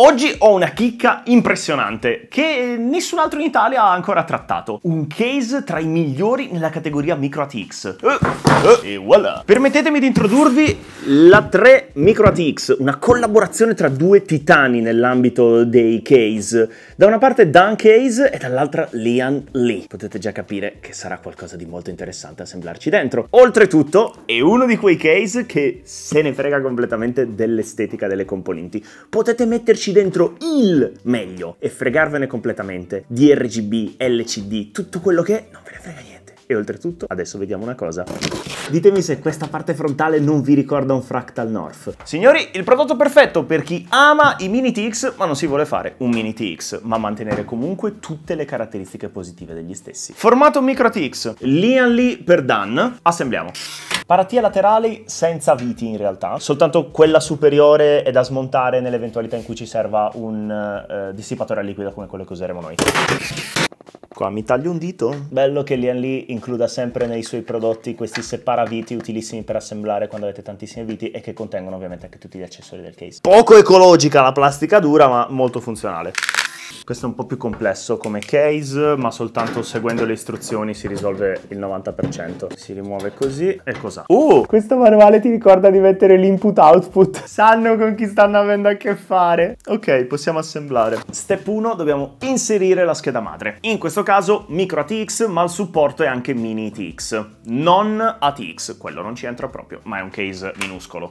Oggi ho una chicca impressionante che nessun altro in Italia ha ancora trattato. Un case tra i migliori nella categoria Micro ATX. Eh, eh, e voilà! Permettetemi di introdurvi la 3 Micro ATX, una collaborazione tra due titani nell'ambito dei case. Da una parte Dan Case e dall'altra Lian Lee. Potete già capire che sarà qualcosa di molto interessante assemblarci dentro. Oltretutto è uno di quei case che se ne frega completamente dell'estetica delle componenti. Potete metterci metterci dentro il meglio e fregarvene completamente di RGB, LCD, tutto quello che non ve ne frega niente. E oltretutto, adesso vediamo una cosa. Ditemi se questa parte frontale non vi ricorda un Fractal North. Signori, il prodotto perfetto per chi ama i Mini TX ma non si vuole fare un Mini TX, ma mantenere comunque tutte le caratteristiche positive degli stessi. Formato micro TX, Lian Lee per Dan, assembliamo. Paratie laterali senza viti in realtà, soltanto quella superiore è da smontare nell'eventualità in cui ci serva un eh, dissipatore a liquido come quello che useremo noi. Qua mi taglio un dito? Bello che Lian Lee includa sempre nei suoi prodotti questi separaviti utilissimi per assemblare quando avete tantissime viti e che contengono ovviamente anche tutti gli accessori del case. Poco ecologica la plastica dura ma molto funzionale. Questo è un po' più complesso come case, ma soltanto seguendo le istruzioni si risolve il 90%. Si rimuove così e cos'ha? Uh! Questo manuale ti ricorda di mettere l'input output. Sanno con chi stanno avendo a che fare. Ok, possiamo assemblare. Step 1 dobbiamo inserire la scheda madre. In questo caso micro ATX, ma il supporto è anche mini ATX. Non ATX, quello non ci entra proprio, ma è un case minuscolo.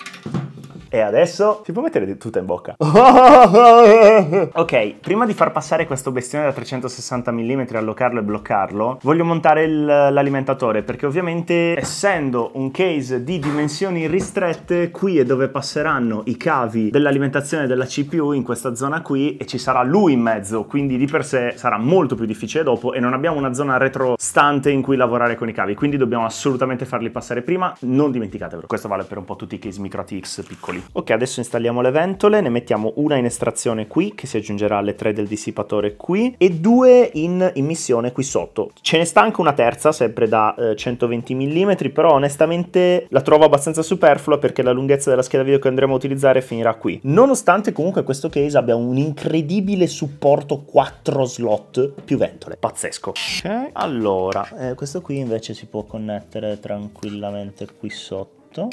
E adesso si può mettere tutta in bocca. ok, prima di far passare questo bestione da 360 mm, allocarlo e bloccarlo, voglio montare l'alimentatore perché ovviamente essendo un case di dimensioni ristrette, qui è dove passeranno i cavi dell'alimentazione della CPU in questa zona qui e ci sarà lui in mezzo, quindi di per sé sarà molto più difficile dopo e non abbiamo una zona retrostante in cui lavorare con i cavi, quindi dobbiamo assolutamente farli passare prima. Non dimenticatevelo, questo vale per un po' tutti i case micro ATX piccoli normali. Ok, adesso installiamo le ventole, ne mettiamo una in estrazione qui, che si aggiungerà alle tre del dissipatore qui, e due in immissione qui sotto. Ce ne sta anche una terza, sempre da eh, 120 mm, però onestamente la trovo abbastanza superflua perché la lunghezza della scheda video che andremo a utilizzare finirà qui. Nonostante comunque questo case abbia un incredibile supporto 4 slot più ventole, pazzesco. Okay. Allora, eh, questo qui invece si può connettere tranquillamente qui sotto.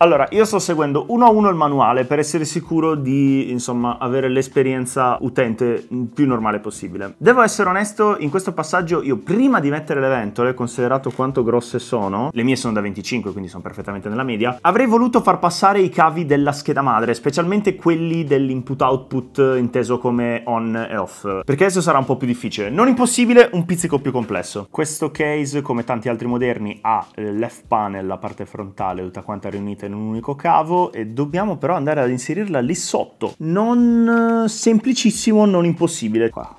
Allora, io sto seguendo uno a uno il manuale per essere sicuro di, insomma, avere l'esperienza utente più normale possibile. Devo essere onesto, in questo passaggio io prima di mettere le ventole, considerato quanto grosse sono, le mie sono da 25, quindi sono perfettamente nella media, avrei voluto far passare i cavi della scheda madre, specialmente quelli dell'input-output inteso come on e off, perché adesso sarà un po' più difficile. Non impossibile, un pizzico più complesso. Questo case, come tanti altri moderni, ha eh, left panel, la parte frontale, tutta quanta riunita in un unico cavo e dobbiamo però andare ad inserirla lì sotto. Non eh, semplicissimo, non impossibile. Qua.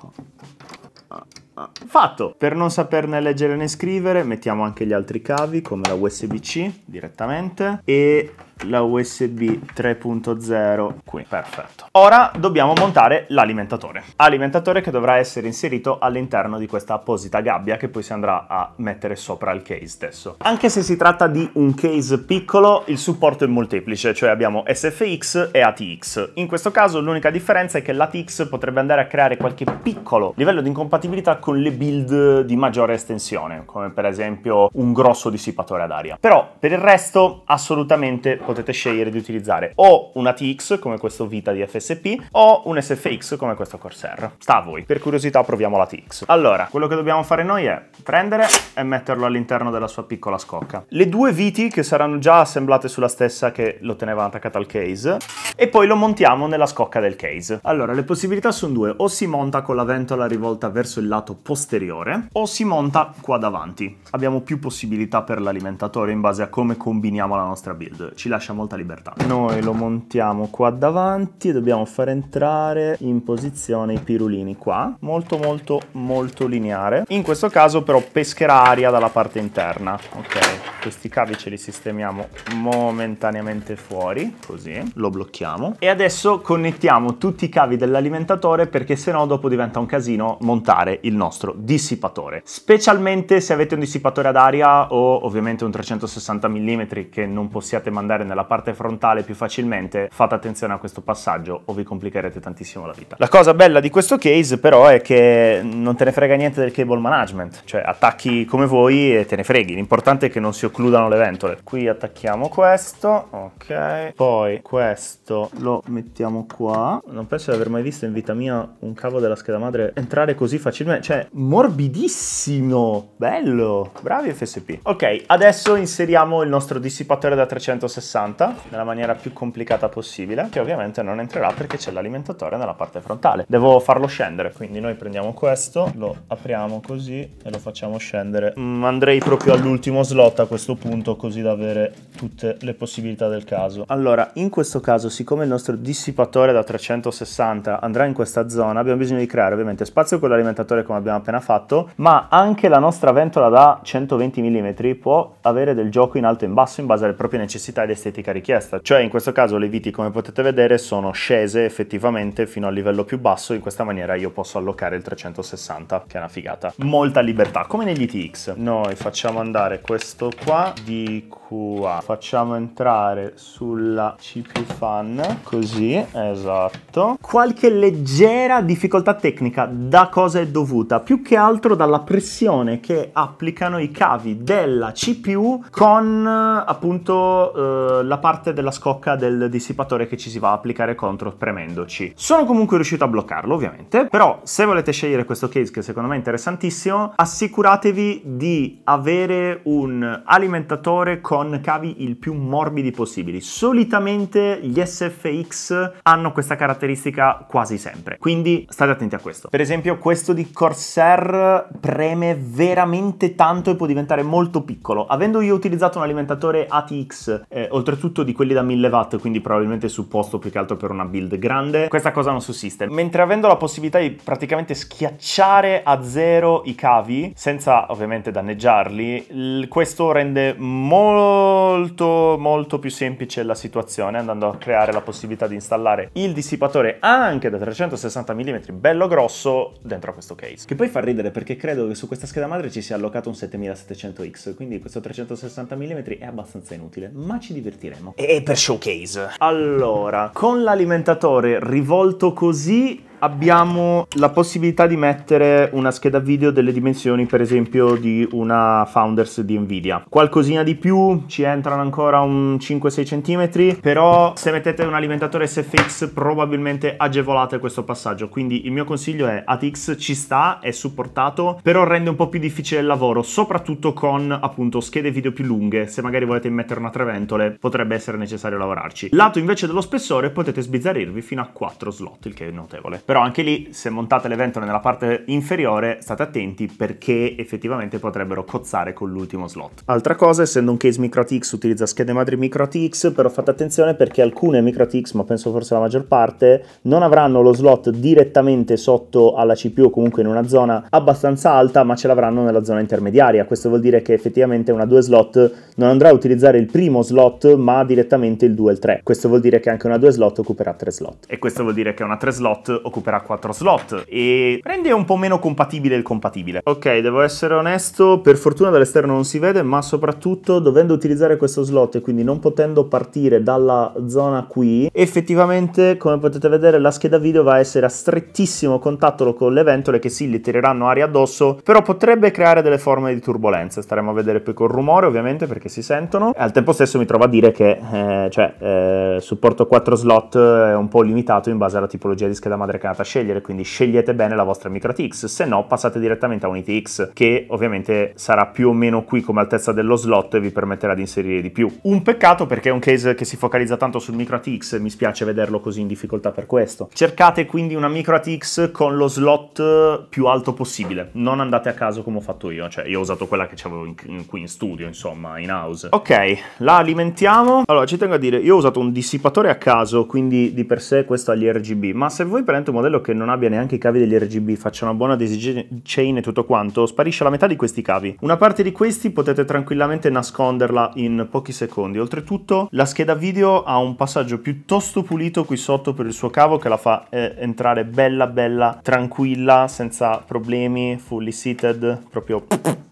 Ah, ah, Fatto! Per non saperne leggere né scrivere mettiamo anche gli altri cavi come la USB-C direttamente e la USB 3.0 qui, perfetto. Ora dobbiamo montare l'alimentatore. Alimentatore che dovrà essere inserito all'interno di questa apposita gabbia che poi si andrà a mettere sopra il case stesso. Anche se si tratta di un case piccolo, il supporto è molteplice, cioè abbiamo SFX e ATX. In questo caso l'unica differenza è che l'ATX potrebbe andare a creare qualche piccolo livello di incompatibilità con le delle build di maggiore estensione, come per esempio un grosso dissipatore ad aria. Però per il resto assolutamente potete scegliere di utilizzare o una TX come questo Vita di FSP o un SFX come questo Corsair. Sta a voi. Per curiosità proviamo la TX. Allora, quello che dobbiamo fare noi è prendere e metterlo all'interno della sua piccola scocca. Le due viti che saranno già assemblate sulla stessa che lo teneva attaccato al case e poi lo montiamo nella scocca del case. Allora, le possibilità sono due. O si monta con la ventola rivolta verso il lato posteriore posteriore o si monta qua davanti. Abbiamo più possibilità per l'alimentatore in base a come combiniamo la nostra build, ci lascia molta libertà. Noi lo montiamo qua davanti e dobbiamo far entrare in posizione i pirulini qua, molto molto molto lineare. In questo caso però pescherà aria dalla parte interna, ok? questi cavi ce li sistemiamo momentaneamente fuori, così, lo blocchiamo. E adesso connettiamo tutti i cavi dell'alimentatore perché sennò dopo diventa un casino montare il nostro dissipatore. Specialmente se avete un dissipatore ad aria o ovviamente un 360 mm che non possiate mandare nella parte frontale più facilmente, fate attenzione a questo passaggio o vi complicherete tantissimo la vita. La cosa bella di questo case però è che non te ne frega niente del cable management, cioè attacchi come voi e te ne freghi, l'importante è che non si occludano le ventole. Qui attacchiamo questo, ok. Poi questo lo mettiamo qua. Non penso di aver mai visto in vita mia un cavo della scheda madre entrare così facilmente. Cioè, morbidissimo! Bello! Bravi FSP. Ok, adesso inseriamo il nostro dissipatore da 360 nella maniera più complicata possibile, che ovviamente non entrerà perché c'è l'alimentatore nella parte frontale. Devo farlo scendere, quindi noi prendiamo questo, lo apriamo così e lo facciamo scendere. Mm, andrei proprio all'ultimo slot a questo questo punto così da avere tutte le possibilità del caso. Allora, in questo caso, siccome il nostro dissipatore da 360 andrà in questa zona, abbiamo bisogno di creare ovviamente spazio con l'alimentatore come abbiamo appena fatto, ma anche la nostra ventola da 120 mm può avere del gioco in alto e in basso in base alle proprie necessità ed estetica richiesta. Cioè, in questo caso le viti, come potete vedere, sono scese effettivamente fino al livello più basso, in questa maniera io posso allocare il 360, che è una figata. Molta libertà, come negli TX. Noi facciamo andare questo qua qua di QA. Facciamo entrare sulla CPU fan, così, esatto. Qualche leggera difficoltà tecnica, da cosa è dovuta? Più che altro dalla pressione che applicano i cavi della CPU con appunto eh, la parte della scocca del dissipatore che ci si va a applicare contro premendoci. Sono comunque riuscito a bloccarlo ovviamente, però se volete scegliere questo case che secondo me è interessantissimo, assicuratevi di avere un alimentatore con con cavi il più morbidi possibili. Solitamente gli SFX hanno questa caratteristica quasi sempre, quindi state attenti a questo. Per esempio questo di Corsair preme veramente tanto e può diventare molto piccolo. Avendo io utilizzato un alimentatore ATX, eh, oltretutto di quelli da 1000 watt, quindi probabilmente supposto più che altro per una build grande, questa cosa non sussiste. Mentre avendo la possibilità di praticamente schiacciare a zero i cavi, senza ovviamente danneggiarli, questo rende molto molto molto più semplice la situazione andando a creare la possibilità di installare il dissipatore anche da 360 mm bello grosso dentro a questo case. Che poi fa ridere perché credo che su questa scheda madre ci sia allocato un 7700X quindi questo 360 mm è abbastanza inutile ma ci divertiremo. E per showcase? Allora, con l'alimentatore rivolto così abbiamo la possibilità di mettere una scheda video delle dimensioni per esempio di una Founders di Nvidia. Qualcosina di più, ci entrano ancora un 5-6 cm, però se mettete un alimentatore SFX probabilmente agevolate questo passaggio, quindi il mio consiglio è ATX ci sta, è supportato, però rende un po' più difficile il lavoro, soprattutto con appunto schede video più lunghe, se magari volete mettere una treventole potrebbe essere necessario lavorarci. Lato invece dello spessore potete sbizzarrirvi fino a 4 slot, il che è notevole. Però anche lì, se montate le ventole nella parte inferiore, state attenti perché effettivamente potrebbero cozzare con l'ultimo slot. Altra cosa, essendo un case MicroTX utilizza schede madri MicroTX ATX, però fate attenzione perché alcune MicroTX ma penso forse la maggior parte, non avranno lo slot direttamente sotto alla CPU o comunque in una zona abbastanza alta, ma ce l'avranno nella zona intermediaria. Questo vuol dire che effettivamente una 2 slot non andrà a utilizzare il primo slot, ma direttamente il 2 e il 3. Questo vuol dire che anche una 2 slot occuperà 3 slot. E questo vuol dire che una 3 slot occuperà recupera 4 slot e rende un po' meno compatibile il compatibile. Ok, devo essere onesto, per fortuna dall'esterno non si vede, ma soprattutto dovendo utilizzare questo slot e quindi non potendo partire dalla zona qui, effettivamente come potete vedere la scheda video va a essere a strettissimo contatto con le ventole che sì, gli tireranno aria addosso, però potrebbe creare delle forme di turbolenza. Staremo a vedere poi col rumore ovviamente perché si sentono. Al tempo stesso mi trovo a dire che eh, cioè, eh, supporto 4 slot è un po' limitato in base alla tipologia di scheda madre canale complicata a scegliere, quindi scegliete bene la vostra micro MicroTX, se no passate direttamente a UnityX che ovviamente sarà più o meno qui come altezza dello slot e vi permetterà di inserire di più. Un peccato perché è un case che si focalizza tanto sul micro MicroATX, mi spiace vederlo così in difficoltà per questo. Cercate quindi una micro MicroATX con lo slot più alto possibile, non andate a caso come ho fatto io, cioè io ho usato quella che avevo in, in, qui in studio, insomma, in house. Ok, la alimentiamo. Allora, ci tengo a dire, io ho usato un dissipatore a caso, quindi di per sé questo agli RGB, ma se voi prendete un modello che non abbia neanche i cavi degli RGB, faccia una buona daisy chain e tutto quanto, sparisce la metà di questi cavi. Una parte di questi potete tranquillamente nasconderla in pochi secondi. Oltretutto la scheda video ha un passaggio piuttosto pulito qui sotto per il suo cavo che la fa eh, entrare bella bella tranquilla, senza problemi, fully seated, proprio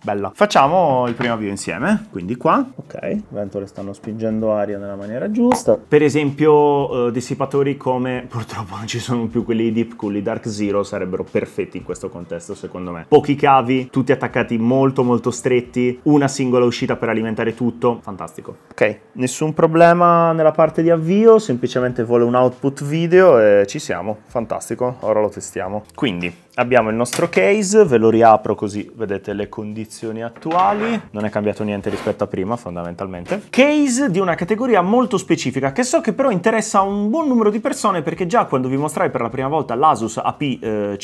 bella. Facciamo il primo avvio insieme, quindi qua, ok, le ventole stanno spingendo aria nella maniera giusta. Per esempio eh, dissipatori come purtroppo non ci sono più quelli di Deep Cool, i Dark Zero sarebbero perfetti in questo contesto secondo me. Pochi cavi, tutti attaccati molto molto stretti, una singola uscita per alimentare tutto, fantastico. Ok, nessun problema nella parte di avvio, semplicemente vuole un output video e ci siamo, fantastico, ora lo testiamo. Quindi, abbiamo il nostro case, ve lo riapro così vedete le condizioni attuali, non è cambiato niente rispetto a prima fondamentalmente. Case di una categoria molto specifica che so che però interessa un buon numero di persone perché già quando vi mostrai per la prima volta l'Asus AP201,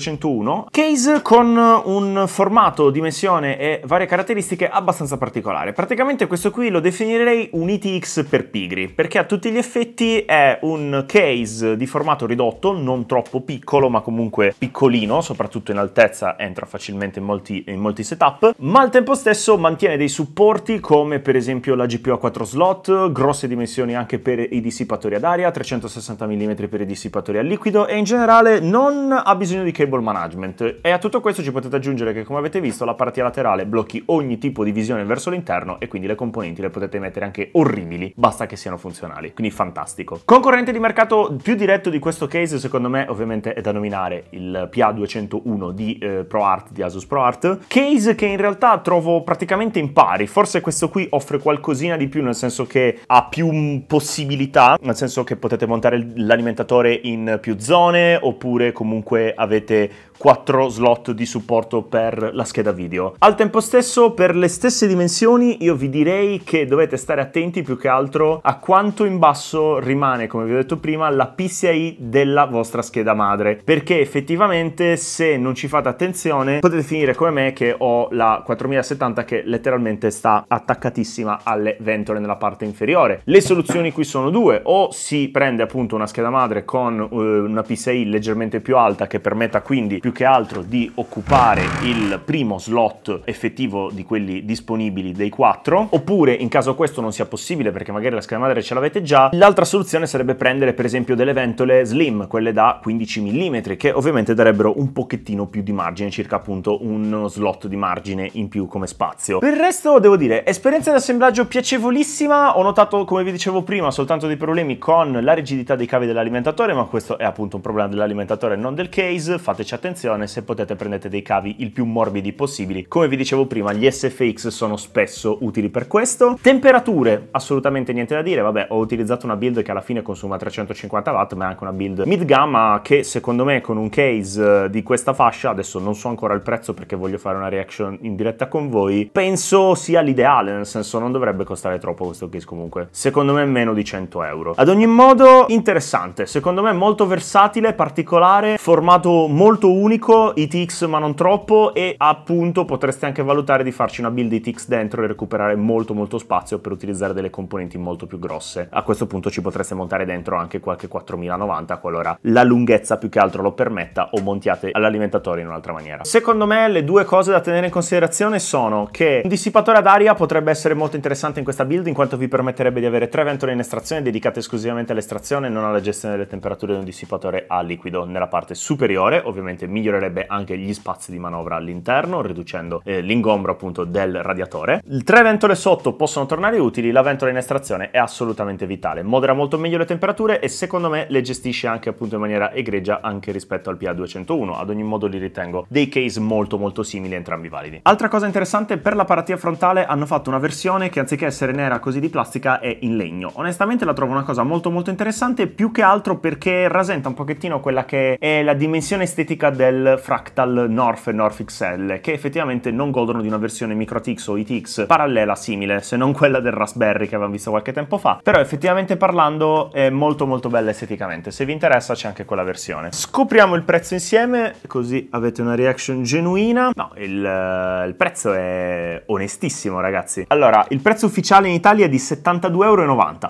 100, eh, case con un formato, dimensione e varie caratteristiche abbastanza particolare. Praticamente questo qui lo definirei un ITX per pigri perché a tutti gli effetti è un case di formato ridotto, non troppo piccolo ma comunque piccolo piccolino, soprattutto in altezza entra facilmente in molti, in molti setup, ma al tempo stesso mantiene dei supporti come per esempio la GPU a 4 slot, grosse dimensioni anche per i dissipatori ad aria, 360 mm per i dissipatori a liquido e in generale non ha bisogno di cable management. E a tutto questo ci potete aggiungere che come avete visto la partia laterale blocchi ogni tipo di visione verso l'interno e quindi le componenti le potete mettere anche orribili, basta che siano funzionali, quindi fantastico. Concorrente di mercato più diretto di questo case secondo me ovviamente è da nominare il PA201 di eh, ProArt, di Asus ProArt. Case che in realtà trovo praticamente in pari, forse questo qui offre qualcosina di più nel senso che ha più possibilità, nel senso che potete montare l'alimentatore in più zone oppure comunque avete 4 slot di supporto per la scheda video. Al tempo stesso, per le stesse dimensioni, io vi direi che dovete stare attenti più che altro a quanto in basso rimane, come vi ho detto prima, la PCI della vostra scheda madre, perché effettivamente se non ci fate attenzione potete finire come me che ho la 4070 che letteralmente sta attaccatissima alle ventole nella parte inferiore. Le soluzioni qui sono due, o si prende appunto una scheda madre con eh, una PCI leggermente più alta che permetta quindi più che altro di occupare il primo slot effettivo di quelli disponibili dei quattro, oppure in caso questo non sia possibile perché magari la scheda madre ce l'avete già, l'altra soluzione sarebbe prendere per esempio delle ventole slim, quelle da 15 mm, che ovviamente darebbero un pochettino più di margine, circa appunto uno slot di margine in più come spazio. Per il resto devo dire, esperienza di assemblaggio piacevolissima, ho notato come vi dicevo prima soltanto dei problemi con la rigidità dei cavi dell'alimentatore, ma questo è appunto un problema dell'alimentatore non del case, fateci attenzione attenzione se potete prendete dei cavi il più morbidi possibili. Come vi dicevo prima, gli SFX sono spesso utili per questo. Temperature, assolutamente niente da dire, vabbè, ho utilizzato una build che alla fine consuma 350 watt, ma è anche una build mid-gamma che secondo me con un case eh, di questa fascia, adesso non so ancora il prezzo perché voglio fare una reaction in diretta con voi, penso sia l'ideale, nel senso non dovrebbe costare troppo questo case comunque. Secondo me meno di 100 euro. Ad ogni modo, interessante, secondo me molto versatile, particolare, formato molto utile unico, ITX ma non troppo e appunto potreste anche valutare di farci una build ITX dentro e recuperare molto molto spazio per utilizzare delle componenti molto più grosse. A questo punto ci potreste montare dentro anche qualche 4090 qualora la lunghezza più che altro lo permetta o montiate all'alimentatore in un'altra maniera. Secondo me le due cose da tenere in considerazione sono che un dissipatore ad aria potrebbe essere molto interessante in questa build in quanto vi permetterebbe di avere tre ventole in estrazione dedicate esclusivamente all'estrazione e non alla gestione delle temperature di un dissipatore a liquido nella parte superiore, ovviamente migliorerebbe anche gli spazi di manovra all'interno, riducendo eh, l'ingombro appunto del radiatore. Il tre ventole sotto possono tornare utili, la ventola in estrazione è assolutamente vitale, modera molto meglio le temperature e secondo me le gestisce anche appunto in maniera egregia anche rispetto al PA201, ad ogni modo li ritengo dei case molto molto simili entrambi validi. Altra cosa interessante, per la paratia frontale hanno fatto una versione che anziché essere nera così di plastica è in legno. Onestamente la trovo una cosa molto molto interessante più che altro perché rasenta un pochettino quella che è la dimensione estetica del del Fractal North e North XL, che effettivamente non godono di una versione MicroTX o ITX parallela simile, se non quella del Raspberry che avevamo visto qualche tempo fa, però effettivamente parlando è molto molto bella esteticamente, se vi interessa c'è anche quella versione. Scopriamo il prezzo insieme, così avete una reaction genuina. No, il, eh, il prezzo è onestissimo ragazzi. Allora, il prezzo ufficiale in Italia è di 72,90 euro,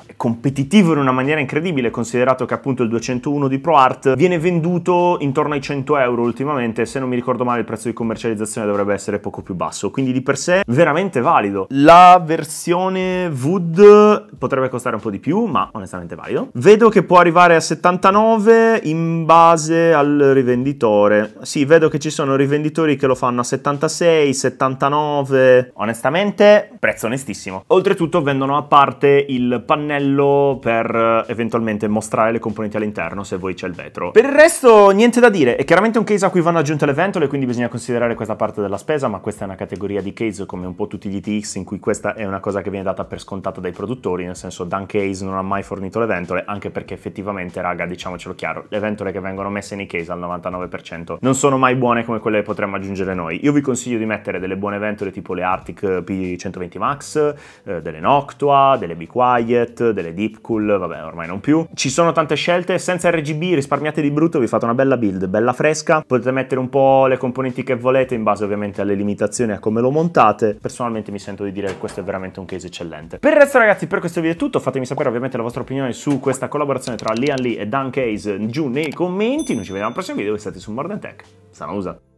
è competitivo in una maniera incredibile considerato che appunto il 201 di ProArt viene venduto intorno ai 100 euro euro ultimamente, se non mi ricordo male il prezzo di commercializzazione dovrebbe essere poco più basso, quindi di per sé veramente valido. La versione Wood potrebbe costare un po' di più, ma onestamente valido. Vedo che può arrivare a 79 in base al rivenditore. Sì, vedo che ci sono rivenditori che lo fanno a 76, 79. Onestamente prezzo onestissimo. Oltretutto vendono a parte il pannello per eh, eventualmente mostrare le componenti all'interno se voi c'è il vetro. Per il resto niente da dire, è chiaramente un case a cui vanno aggiunte le ventole quindi bisogna considerare questa parte della spesa ma questa è una categoria di case come un po' tutti gli TX in cui questa è una cosa che viene data per scontata dai produttori nel senso Dan Case non ha mai fornito le ventole anche perché effettivamente raga diciamocelo chiaro le ventole che vengono messe nei case al 99% non sono mai buone come quelle che potremmo aggiungere noi. Io vi consiglio di mettere delle buone ventole tipo le Arctic P120 componenti Max, eh, delle Noctua, delle Be Quiet, delle Deep Cool, vabbè ormai non più. Ci sono tante scelte, senza RGB risparmiate di brutto, vi fate una bella build, bella fresca, potete mettere un po' le componenti che volete in base ovviamente alle limitazioni e a come lo montate. Personalmente mi sento di dire che questo è veramente un case eccellente. Per il resto ragazzi per questo video è tutto, fatemi sapere ovviamente la vostra opinione su questa collaborazione tra Lian Lee e Dan Case giù nei commenti, noi ci vediamo al prossimo video, voi state su More Tech. Tech, usa!